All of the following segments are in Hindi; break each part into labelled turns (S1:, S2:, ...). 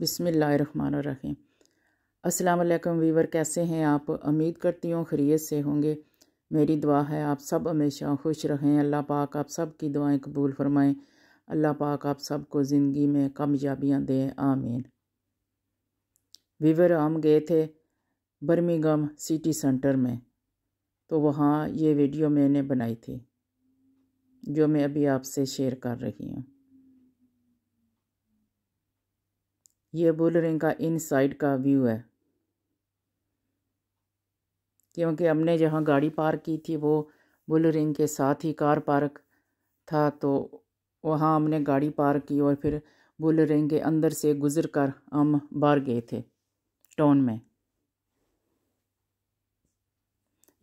S1: बिसमीम अस्सलाम वीवर कैसे हैं आप उम्मीद करती हूँ खरीत से होंगे मेरी दुआ है आप सब हमेशा खुश रहें अल्लाह पाक आप सब की दुआएं कबूल फरमाएं अल्लाह पाक आप सब को ज़िंदगी में कामयाबियाँ दें आमीन वीवर हम गए थे बर्मिंगम सिटी सेंटर में तो वहाँ ये वीडियो मैंने बनाई थी जो मैं अभी आपसे शेयर कर रही हूँ ये बुल रिंग का इन साइड का व्यू है क्योंकि हमने जहाँ गाड़ी पार्क की थी वो बुल रिंग के साथ ही कार पार्क था तो वहाँ हमने गाड़ी पार्क की और फिर बुल रिंग के अंदर से गुजर कर हम बाहर गए थे टाउन में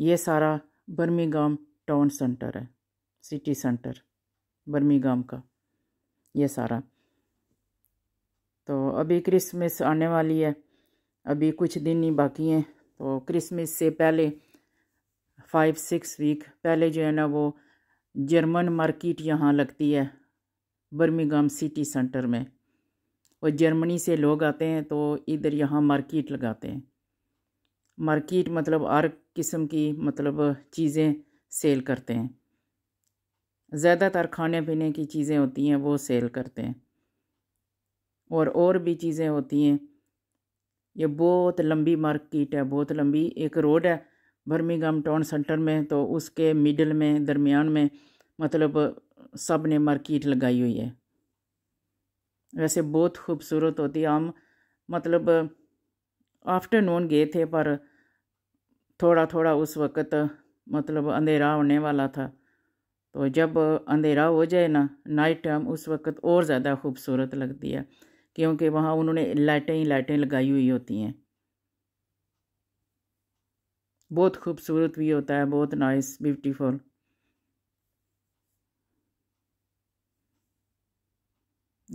S1: ये सारा बर्मिंगम टाउन सेंटर है सिटी सेंटर बर्मिंगम का ये सारा तो अभी क्रिसमस आने वाली है अभी कुछ दिन ही बाकी हैं तो क्रिसमस से पहले फाइव सिक्स वीक पहले जो है ना वो जर्मन मार्केट यहाँ लगती है बर्मिगाम सिटी सेंटर में और जर्मनी से लोग आते हैं तो इधर यहाँ मार्केट लगाते हैं मार्केट मतलब हर किस्म की मतलब चीज़ें सेल करते हैं ज़्यादातर खाने पीने की चीज़ें होती हैं वो सेल करते हैं और और भी चीज़ें होती हैं ये बहुत लंबी मार्केट है बहुत लंबी एक रोड है बर्मिंगम टाउन सेंटर में तो उसके मिडल में दरमियान में मतलब सब ने मार्केट लगाई हुई है वैसे बहुत खूबसूरत होती है हम मतलब आफ्टरनून गए थे पर थोड़ा थोड़ा उस वक़्त मतलब अंधेरा होने वाला था तो जब अंधेरा हो जाए ना नाइट टाइम उस वक़्त और ज़्यादा खूबसूरत लगती है क्योंकि वहाँ उन्होंने लाइटें ही लाइटें लगाई हुई होती हैं बहुत खूबसूरत भी होता है बहुत नाइस ब्यूटीफुल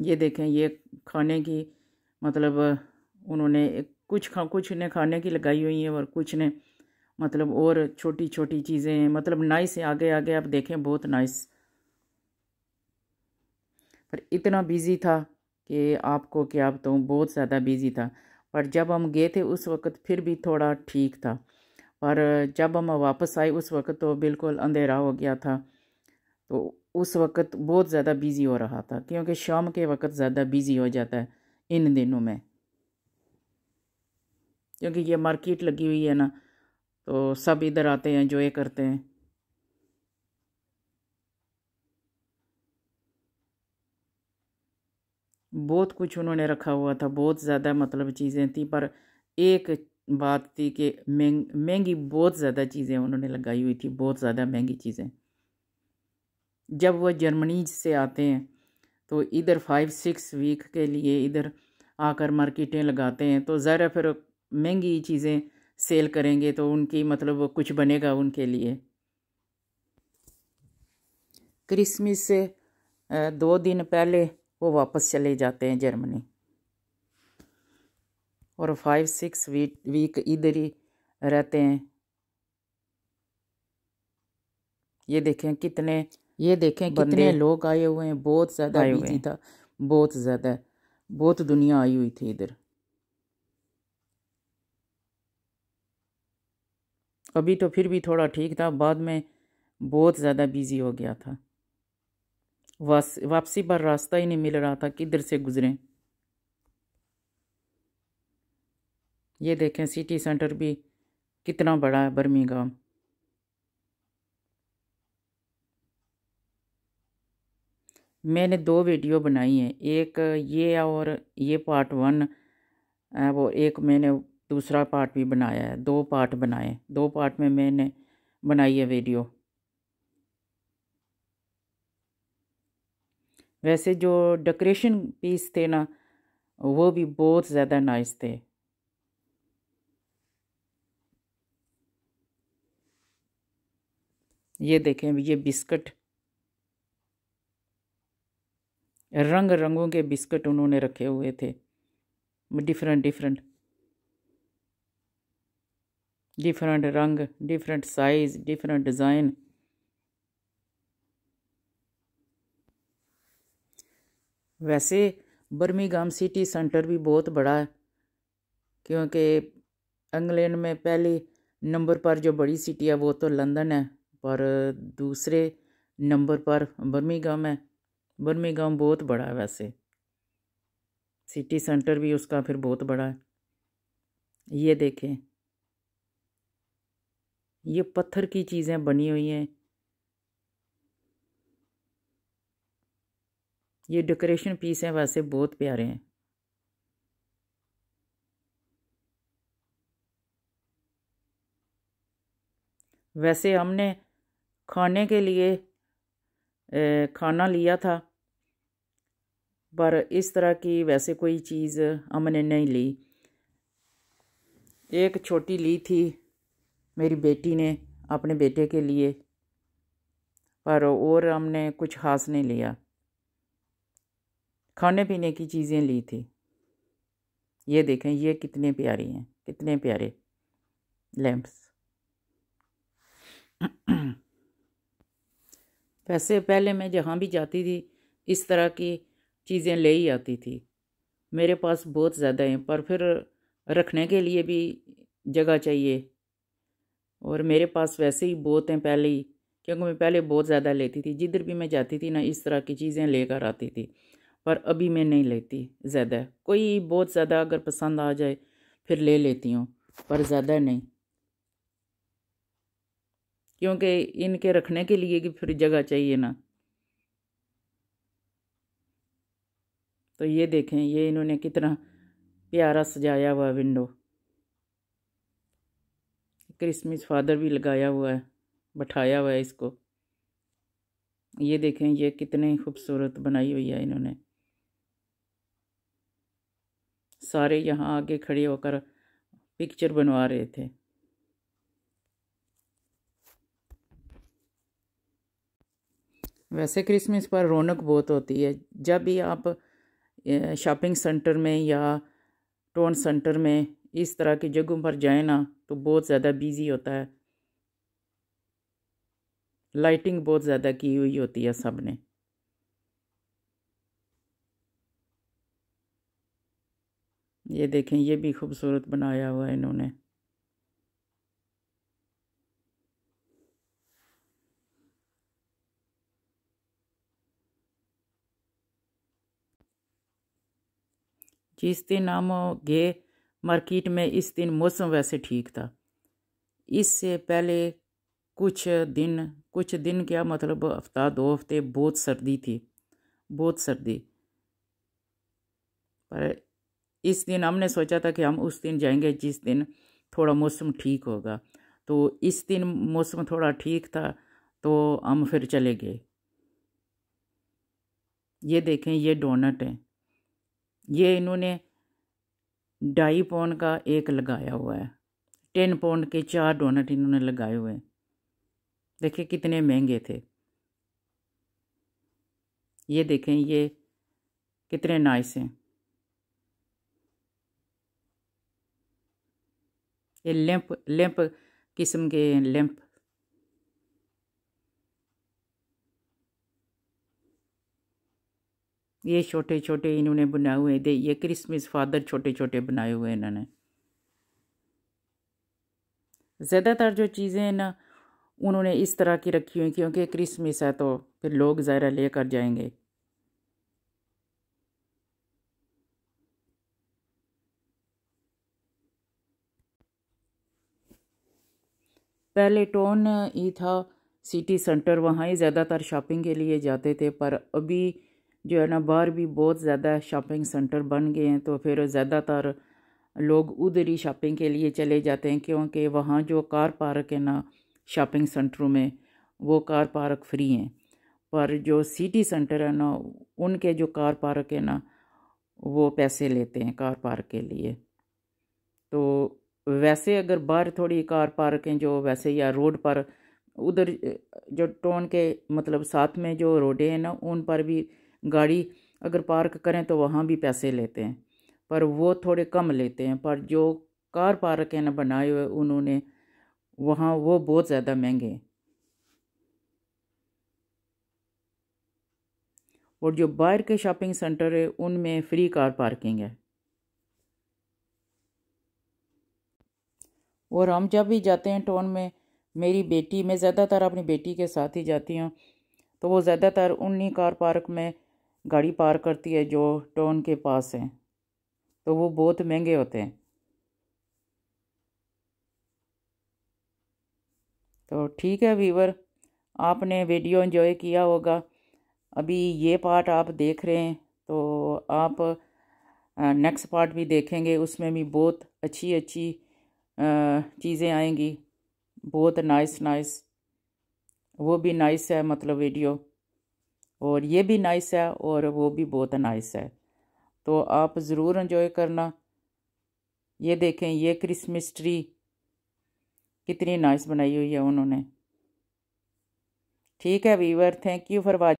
S1: ये देखें ये खाने की मतलब उन्होंने कुछ खा कुछ ने खाने की लगाई हुई है और कुछ ने मतलब और छोटी छोटी चीज़ें हैं मतलब नाइस है आगे आगे आप देखें बहुत नाइस पर इतना बिज़ी था कि आपको क्या बताऊँ तो बहुत ज़्यादा बिज़ी था पर जब हम गए थे उस वक़्त फिर भी थोड़ा ठीक था पर जब हम वापस आए उस वक़्त तो बिल्कुल अंधेरा हो गया था तो उस वक़्त बहुत ज़्यादा बिज़ी हो रहा था क्योंकि शाम के वक़्त ज़्यादा बिज़ी हो जाता है इन दिनों में क्योंकि ये मार्केट लगी हुई है ना तो सब इधर आते हैं इन्जॉय करते हैं बहुत कुछ उन्होंने रखा हुआ था बहुत ज़्यादा मतलब चीज़ें थी पर एक बात थी कि महंगी बहुत ज़्यादा चीज़ें उन्होंने लगाई हुई थी बहुत ज़्यादा महंगी चीज़ें जब वह जर्मनी से आते हैं तो इधर फाइव सिक्स वीक के लिए इधर आकर मार्केटें लगाते हैं तो ज़रा फिर महंगी चीज़ें सेल करेंगे तो उनकी मतलब कुछ बनेगा उनके लिए क्रिसमस से दो दिन पहले वो वापस चले जाते हैं जर्मनी और फाइव सिक्स वीक वीक इधर ही रहते हैं ये देखें कितने ये देखें कितने लोग आए हुए हैं बहुत ज़्यादा बिजी था बहुत ज़्यादा बहुत दुनिया आई हुई थी इधर अभी तो फिर भी थोड़ा ठीक था बाद में बहुत ज़्यादा बिजी हो गया था वापसी पर रास्ता ही नहीं मिल रहा था किधर से गुजरें ये देखें सिटी सेंटर भी कितना बड़ा है बर्मिंगाम मैंने दो वीडियो बनाई हैं एक ये और ये पार्ट वन वो एक मैंने दूसरा पार्ट भी बनाया है दो पार्ट बनाए दो पार्ट में मैंने बनाई है वीडियो वैसे जो डेकोरेशन पीस थे ना वो भी बहुत ज़्यादा नाइस थे ये देखें ये बिस्कट रंग रंगों के बिस्किट उन्होंने रखे हुए थे डिफरेंट डिफरेंट डिफरेंट रंग डिफरेंट साइज़ डिफरेंट डिज़ाइन वैसे बर्मीगाम सिटी सेंटर भी बहुत बड़ा है क्योंकि इंग्लैंड में पहले नंबर पर जो बड़ी सिटी है वो तो लंदन है पर दूसरे नंबर पर बर्मीगाम है बर्मीगाम बहुत बड़ा है वैसे सिटी सेंटर भी उसका फिर बहुत बड़ा है ये देखें ये पत्थर की चीज़ें बनी हुई हैं ये डेकोरेशन पीस हैं वैसे बहुत प्यारे हैं वैसे हमने खाने के लिए खाना लिया था पर इस तरह की वैसे कोई चीज़ हमने नहीं ली एक छोटी ली थी मेरी बेटी ने अपने बेटे के लिए पर और हमने कुछ खास नहीं लिया खाने पीने की चीज़ें ली थी ये देखें ये कितने प्यारी हैं कितने प्यारे लैम्प्स वैसे पहले मैं जहाँ भी जाती थी इस तरह की चीज़ें ले ही आती थी मेरे पास बहुत ज़्यादा हैं पर फिर रखने के लिए भी जगह चाहिए और मेरे पास वैसे ही बहुत हैं पहले ही क्योंकि मैं पहले बहुत ज़्यादा लेती थी जिधर भी मैं जाती थी ना इस तरह की चीज़ें लेकर आती थी पर अभी मैं नहीं लेती ज़्यादा कोई बहुत ज़्यादा अगर पसंद आ जाए फिर ले लेती हूँ पर ज़्यादा नहीं क्योंकि इनके रखने के लिए कि फिर जगह चाहिए ना तो ये देखें ये इन्होंने कितना प्यारा सजाया हुआ विंडो क्रिसमस फादर भी लगाया हुआ है बैठाया हुआ है इसको ये देखें ये कितनी खूबसूरत बनाई हुई है इन्होंने सारे यहाँ आगे खड़े होकर पिक्चर बनवा रहे थे वैसे क्रिसमस पर रौनक बहुत होती है जब भी आप शॉपिंग सेंटर में या टोन सेंटर में इस तरह की जगहों पर जाए ना तो बहुत ज़्यादा बिजी होता है लाइटिंग बहुत ज़्यादा की हुई होती है सब ने ये देखें ये भी खूबसूरत बनाया हुआ है इन्होंने जिस दिन हम गए मार्केट में इस दिन मौसम वैसे ठीक था इससे पहले कुछ दिन कुछ दिन क्या मतलब हफ्ता दो हफ्ते बहुत सर्दी थी बहुत सर्दी पर इस दिन हमने सोचा था कि हम उस दिन जाएंगे जिस दिन थोड़ा मौसम ठीक होगा तो इस दिन मौसम थोड़ा ठीक था तो हम फिर चले गए ये देखें ये डोनट है ये इन्होंने ढाई पौन का एक लगाया हुआ है टेन पौंड के चार डोनट इन्होंने लगाए हुए हैं देखिए कितने महंगे थे ये देखें ये कितने नाइस हैं ये लैंप लैंप किस्म के लैंप ये छोटे छोटे इन्होंने बनाए हुए दे ये क्रिसमस फादर छोटे छोटे बनाए हुए इन्होंने ज़्यादातर जो चीज़ें ना उन्होंने इस तरह की रखी हुई क्योंकि क्रिसमस है तो फिर लोग ज़ायरा लेकर जाएंगे पहले टोन ही था सिटी सेंटर वहाँ ही ज़्यादातर शॉपिंग के लिए जाते थे पर अभी जो है ना बाहर भी बहुत ज़्यादा शॉपिंग सेंटर बन गए हैं तो फिर ज़्यादातर लोग उधर ही शॉपिंग के लिए चले जाते हैं क्योंकि वहाँ जो कार पार्क है ना शॉपिंग सेंटरों में वो कार पार्क फ्री हैं पर जो सिटी सेंटर है ना उनके जो कार पार्क है ना वो पैसे लेते हैं कार पार्क के लिए तो वैसे अगर बाहर थोड़ी कार पार्क हैं जो वैसे या रोड पर उधर जो टोन के मतलब साथ में जो रोडें हैं ना उन पर भी गाड़ी अगर पार्क करें तो वहाँ भी पैसे लेते हैं पर वो थोड़े कम लेते हैं पर जो कार पार्क है ना बनाए हुए उन्होंने वहाँ वो बहुत ज़्यादा महंगे हैं और जो बाहर के शॉपिंग सेंटर है उनमें फ्री कार पार्किंग है और हम जब भी जाते हैं टोन में मेरी बेटी मैं ज़्यादातर अपनी बेटी के साथ ही जाती हूँ तो वो ज़्यादातर उन्हीं कार पार्क में गाड़ी पार करती है जो टोन के पास हैं तो वो बहुत महंगे होते हैं तो ठीक है वीवर आपने वीडियो एंजॉय किया होगा अभी ये पार्ट आप देख रहे हैं तो आप नेक्स्ट पार्ट भी देखेंगे उसमें भी बहुत अच्छी अच्छी चीज़ें आएंगी बहुत नाइस नाइस वो भी नाइस है मतलब वीडियो और ये भी नाइस है और वो भी बहुत नाइस है तो आप ज़रूर इन्जॉय करना ये देखें ये क्रिसमस ट्री कितनी नाइस बनाई हुई है उन्होंने ठीक है viewer thank you for watch